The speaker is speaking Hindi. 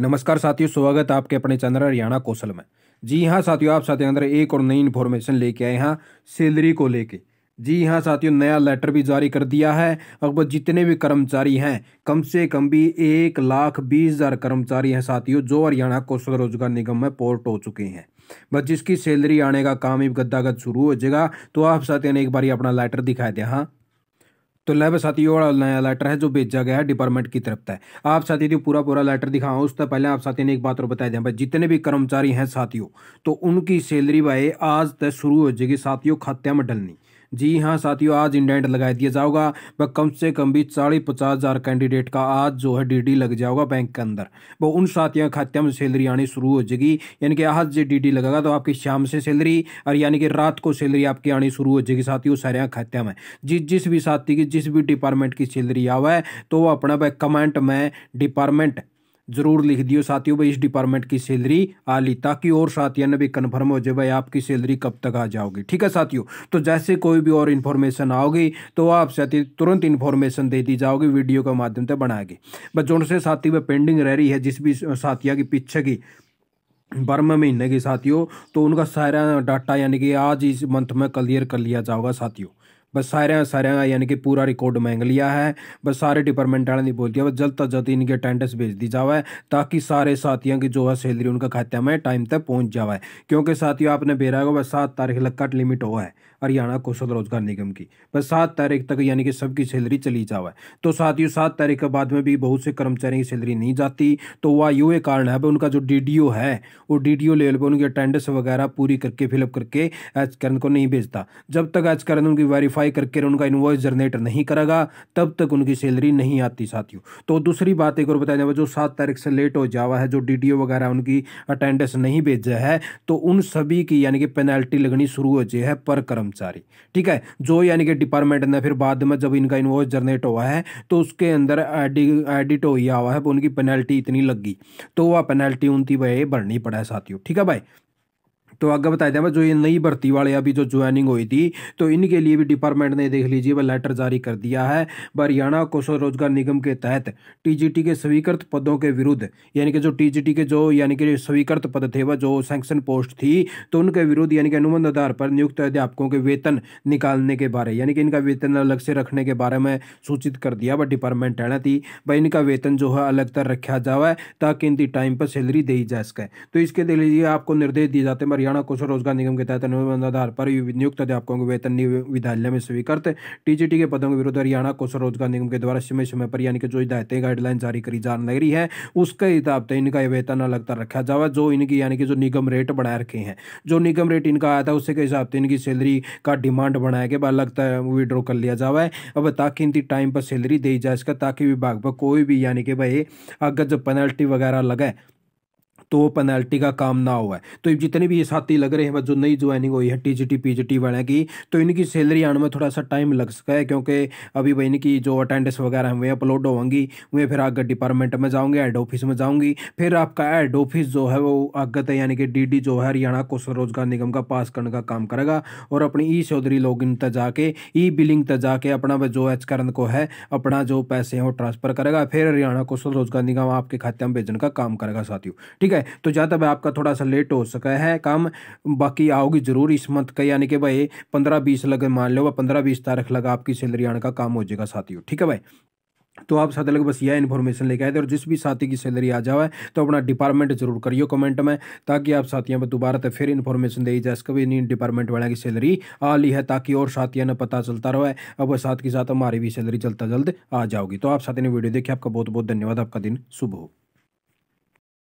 नमस्कार साथियों स्वागत है आपके अपने चंद्र हरियाणा कौशल में जी हाँ साथियों आप साथियों अंदर एक और नई इन्फॉर्मेशन लेके आए हैं सैलरी को लेके जी हाँ साथियों नया लेटर भी जारी कर दिया है अब जितने भी कर्मचारी हैं कम से कम भी एक लाख बीस हज़ार कर्मचारी हैं साथियों जो हरियाणा कौशल रोजगार निगम में पोर्ट हो चुके हैं बस जिसकी सैलरी आने का काम ही गद्दागद शुरू हो जाएगा तो आप साथियों ने एक बार अपना लेटर दिखाया दिया हाँ तो लैब साथियों वाला नया लेटर है जो भेजा गया है डिपार्टमेंट की तरफ से आप साथी जो पूरा पूरा लेटर दिखाओ उससे पहले आप साथी ने एक बात और बताया दें भाई जितने भी कर्मचारी हैं साथियों तो उनकी सैलरी भाई आज तक शुरू हो जाएगी साथियों खाते में डलनी जी हाँ साथियों आज इंडेंट लगा दिया जाओगा वह कम से कम भी चालीस पचास हज़ार कैंडिडेट का आज जो है डीडी लग जाओगा बैंक के अंदर वो उन साथियों के खाते में सैलरी आनी शुरू हो जाएगी यानी कि आज जो डी लगेगा तो आपकी शाम से सैलरी और यानी कि रात को सैलरी आपकी आनी शुरू हो जाएगी साथियों सारे खाते में जिस जिस भी साथी की जिस भी डिपार्टमेंट की सैलरी आवा है तो वो अपना कमेंट में डिपार्टमेंट ज़रूर लिख दियो साथियों भाई इस डिपार्टमेंट की सैलरी आली ताकि और साथियों ने भी कन्फर्म हो जाए भाई आपकी सैलरी कब तक आ जाओगी ठीक है साथियों तो जैसे कोई भी और इन्फॉर्मेशन आओगी तो आप साथी तुरंत इन्फॉर्मेशन दे दी जाओगी वीडियो के माध्यम से बनाएगी बस जो से साथी में पेंडिंग रह रही है जिस भी साथिया की पीछे की बारहवें महीने के साथियों तो उनका सारा डाटा यानी कि आज इस मंथ में क्लियर कर लिया जाओगा साथियों बस सारे सारे का यानी कि पूरा रिकॉर्ड मांग लिया है बस सारे डिपार्टमेंट वालों ने बोल दिया बस जल्द अज तो जल्द इनकी अटेंडेंस भेज दी जावे ताकि सारे साथियों की जो है सैलरी उनका खाते में टाइम तक पहुंच जावे क्योंकि साथियों आपने बेरा होगा बस सात तारीख तक कट लिमिट हुआ है हरियाणा कौशल रोजगार निगम की बस सात तारीख तक यानी कि सबकी सैलरी चली जावे तो साथियों सात तारीख के बाद में भी बहुत से कर्मचारियों की सैलरी नहीं जाती तो वह यू कारण है उनका जो डी है वो डी डी ओ लेवल पर उनकी अटेंडेंस वगैरह पूरी करके फिलअप करके एच करण को नहीं भेजता जब तक एच करण उनकी वेरीफाई वेरीफाई करके उनका इन्वॉइस जनरेट नहीं करेगा तब तक उनकी सैलरी नहीं आती साथियों तो दूसरी बात एक और बताया जाए जो सात तारीख से लेट हो जावा है जो डी वगैरह उनकी अटेंडेंस नहीं भेजा है तो उन सभी की यानी कि पेनल्टी लगनी शुरू हो जाए है पर कर्मचारी ठीक है जो यानी कि डिपार्टमेंट ने फिर बाद में जब इनका इन्वॉइस जनरेट हुआ है तो उसके अंदर एडिट हो हुआ है उनकी पेनल्टी इतनी लगी तो वह पेनल्टी उनकी वह भरनी पड़ा है साथियों ठीक है भाई तो आगे बता दें जो ये नई भर्ती वाले अभी जो ज्वाइनिंग हुई थी तो इनके लिए भी डिपार्टमेंट ने देख लीजिए वह लेटर जारी कर दिया है हरियाणा कौशल रोजगार निगम के तहत टीजीटी के स्वीकृत पदों के विरुद्ध यानी कि जो टीजीटी के जो यानी कि स्वीकृत पद थे वह जो सैंक्शन पोस्ट थी तो उनके विरुद्ध यानी कि अनुबंध आधार पर नियुक्त अध्यापकों के वेतन निकालने के बारे यानी कि इनका वेतन अलग से रखने के बारे में सूचित कर दिया वह डिपार्टमेंट हरियाणा थी भाई इनका वेतन जो है अलग तरह रखा जाए ताकि इनकी टाइम पर सैलरी दी जा सके तो इसके लिए आपको निर्देश दिए जाते हैं हरियाणा हरियाणा कौशल रोजगार निगम के तहत अनुबंध आधार पर नियुक्त अध्यापकों को वेतन विद्यालय में स्वीकृत टीजीटी के पदों के विरुद्ध हरियाणा कौशल रोजगार निगम के द्वारा समय समय पर यानी कि जो हिदायतें गाइडलाइन जारी करी जान लग रही है उसके हिसाब से इनका वेतन अलग तर रखा जावा जो इनकी यानी कि जो निगम रेट बढ़ा रखे हैं जो निगम रेट इनका आया था उसके हिसाब से इनकी सैलरी का डिमांड बनाया गया बाद लगता है विड्रॉ कर लिया जावा अब ताकि इनकी टाइम पर सैलरी दी जा सके ताकि विभाग पर कोई भी यानी कि भाई अगर जो पेनल्टी वगैरह लगे तो वो पेनल्टी का काम ना हुआ है तो जितने भी ये साथी लग रहे हैं जो नई ज्वाइनिंग हुई है T G T P G T वाले की तो इनकी सैलरी आने में थोड़ा सा टाइम लग सका है क्योंकि अभी भाई इनकी जो अटेंडेंस वगैरह हैं वे अपलोड होंगी वे फिर आगे डिपार्टमेंट में जाऊँगी हेड ऑफिस में जाऊँगी फिर आपका हेड ऑफिस जो है वो आगत तो है यानी कि डी डी जो है हरियाणा कौशल रोजगार निगम का पास करने का काम करेगा और अपनी ई चौधरी लॉग इन तक जाके ई बिलिंग तक जाके अपना जो एच करण को है अपना जो पैसे हैं वो ट्रांसफर करेगा फिर हरियाणा कौशल रोजगार निगम आपके खाते में भेजने का काम करेगा साथियों ठीक है है तो ज़्यादा भाई आपका थोड़ा सा लेट हो सका है काम बाकी आओगी ज़रूर इस मंथ का यानी कि भाई पंद्रह बीस लगे मान लो पंद्रह बीस तारीख लगा आपकी सैलरी आने का काम हो जाएगा साथियों ठीक है भाई तो आप साथ लगे बस यह इन्फॉर्मेशन लेके आए थे और जिस भी साथी की सैलरी आ जाए तो अपना डिपार्टमेंट जरूर करियो कमेंट में ताकि आप साथियों पर दोबारा तो फिर इन्फॉर्मेशन दी जाए इसका भी डिपार्टमेंट वाला की सैलरी आ ली है ताकि और साथियों ने पता चलता रहे अब साथ के साथ हमारी भी सैलरी जल्द जल्द आ जाओगी तो आप साथी ने वीडियो देखिए आपका बहुत बहुत धन्यवाद आपका दिन शुभ हो